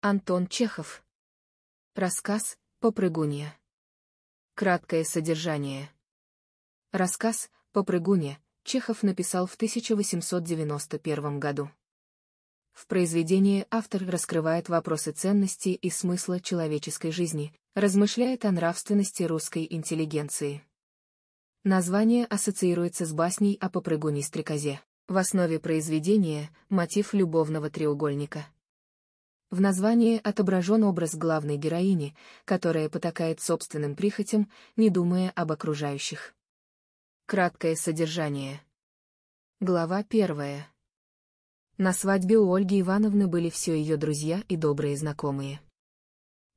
Антон Чехов. Рассказ «Попрыгунья». Краткое содержание. Рассказ «Попрыгунья» Чехов написал в 1891 году. В произведении автор раскрывает вопросы ценности и смысла человеческой жизни, размышляет о нравственности русской интеллигенции. Название ассоциируется с басней о попрыгуне-стрекозе. В основе произведения — мотив любовного треугольника — в названии отображен образ главной героини, которая потакает собственным прихотям, не думая об окружающих. Краткое содержание. Глава первая. На свадьбе у Ольги Ивановны были все ее друзья и добрые знакомые.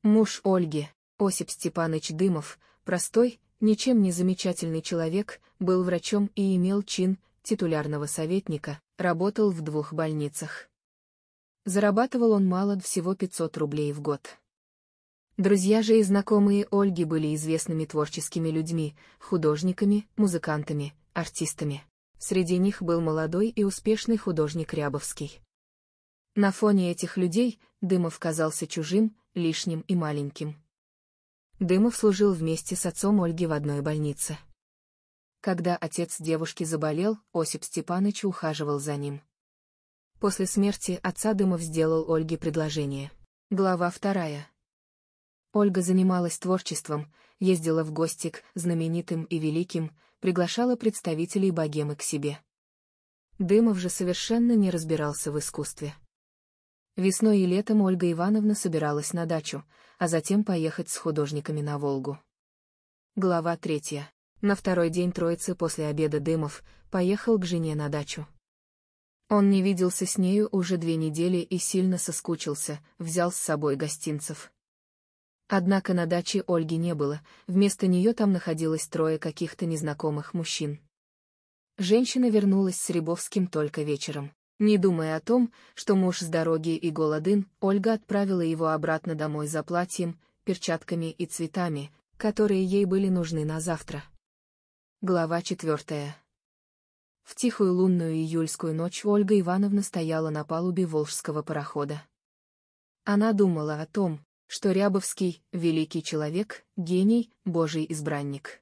Муж Ольги, Осип Степанович Дымов, простой, ничем не замечательный человек, был врачом и имел чин титулярного советника, работал в двух больницах. Зарабатывал он мало, всего 500 рублей в год. Друзья же и знакомые Ольги были известными творческими людьми, художниками, музыкантами, артистами. Среди них был молодой и успешный художник Рябовский. На фоне этих людей Дымов казался чужим, лишним и маленьким. Дымов служил вместе с отцом Ольги в одной больнице. Когда отец девушки заболел, Осип Степаныч ухаживал за ним. После смерти отца Дымов сделал Ольге предложение. Глава вторая. Ольга занималась творчеством, ездила в гости к знаменитым и великим, приглашала представителей богемы к себе. Дымов же совершенно не разбирался в искусстве. Весной и летом Ольга Ивановна собиралась на дачу, а затем поехать с художниками на Волгу. Глава третья. На второй день троицы после обеда Дымов поехал к жене на дачу. Он не виделся с нею уже две недели и сильно соскучился, взял с собой гостинцев. Однако на даче Ольги не было, вместо нее там находилось трое каких-то незнакомых мужчин. Женщина вернулась с Рябовским только вечером. Не думая о том, что муж с дороги и голоден, Ольга отправила его обратно домой за платьем, перчатками и цветами, которые ей были нужны на завтра. Глава четвертая в тихую лунную июльскую ночь Ольга Ивановна стояла на палубе волжского парохода. Она думала о том, что Рябовский — великий человек, гений, божий избранник.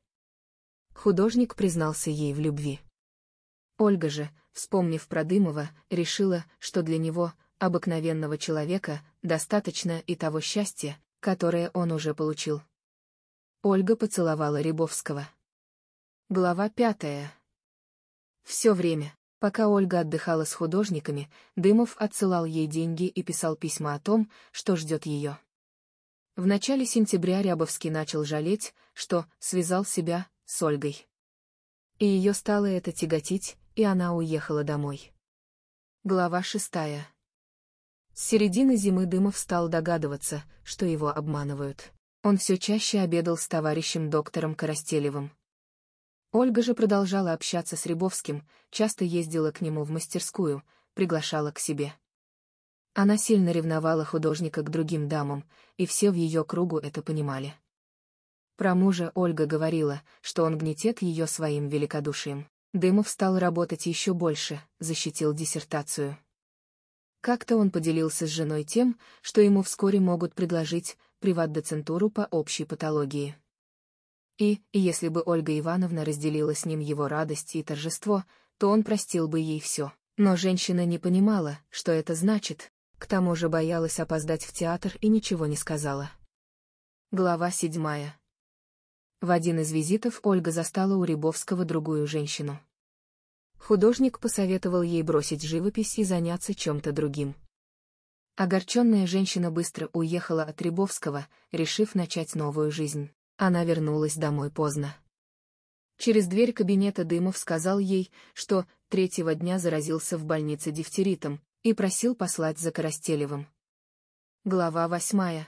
Художник признался ей в любви. Ольга же, вспомнив про Дымова, решила, что для него, обыкновенного человека, достаточно и того счастья, которое он уже получил. Ольга поцеловала Рябовского. Глава пятая все время, пока Ольга отдыхала с художниками, Дымов отсылал ей деньги и писал письма о том, что ждет ее. В начале сентября Рябовский начал жалеть, что связал себя с Ольгой. И ее стало это тяготить, и она уехала домой. Глава шестая. С середины зимы Дымов стал догадываться, что его обманывают. Он все чаще обедал с товарищем доктором Коростелевым, Ольга же продолжала общаться с Рябовским, часто ездила к нему в мастерскую, приглашала к себе. Она сильно ревновала художника к другим дамам, и все в ее кругу это понимали. Про мужа Ольга говорила, что он гнетет ее своим великодушием. Дымов стал работать еще больше, защитил диссертацию. Как-то он поделился с женой тем, что ему вскоре могут предложить приват-доцентуру по общей патологии. И, если бы Ольга Ивановна разделила с ним его радость и торжество, то он простил бы ей все. Но женщина не понимала, что это значит, к тому же боялась опоздать в театр и ничего не сказала. Глава седьмая. В один из визитов Ольга застала у Рябовского другую женщину. Художник посоветовал ей бросить живопись и заняться чем-то другим. Огорченная женщина быстро уехала от Рябовского, решив начать новую жизнь. Она вернулась домой поздно. Через дверь кабинета Дымов сказал ей, что третьего дня заразился в больнице дифтеритом и просил послать за Коростелевым. Глава восьмая.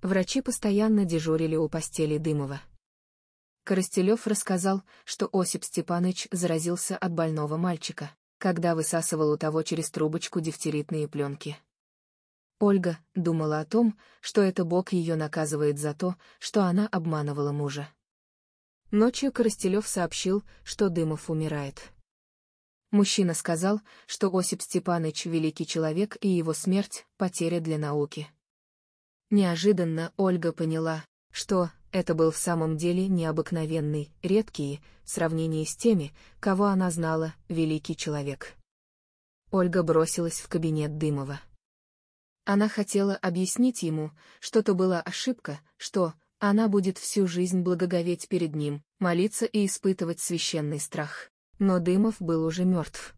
Врачи постоянно дежурили у постели Дымова. Коростелев рассказал, что Осип Степаныч заразился от больного мальчика, когда высасывал у того через трубочку дифтеритные пленки. Ольга думала о том, что это Бог ее наказывает за то, что она обманывала мужа. Ночью Коростелев сообщил, что Дымов умирает. Мужчина сказал, что Осип Степаныч — великий человек и его смерть — потеря для науки. Неожиданно Ольга поняла, что это был в самом деле необыкновенный, редкий, в сравнении с теми, кого она знала, великий человек. Ольга бросилась в кабинет Дымова. Она хотела объяснить ему, что то была ошибка, что она будет всю жизнь благоговеть перед ним, молиться и испытывать священный страх. Но Дымов был уже мертв.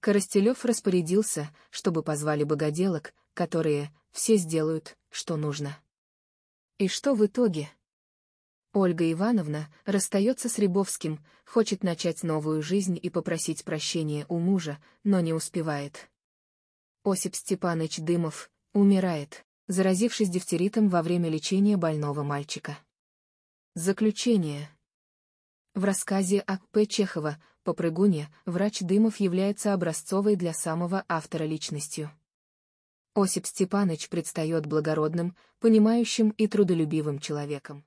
Коростелев распорядился, чтобы позвали богоделок, которые все сделают, что нужно. И что в итоге? Ольга Ивановна расстается с Рябовским, хочет начать новую жизнь и попросить прощения у мужа, но не успевает. Осип Степаныч Дымов, умирает, заразившись дифтеритом во время лечения больного мальчика. Заключение. В рассказе А.П. Чехова «Попрыгунья» врач Дымов является образцовой для самого автора личностью. Осип Степаныч предстает благородным, понимающим и трудолюбивым человеком.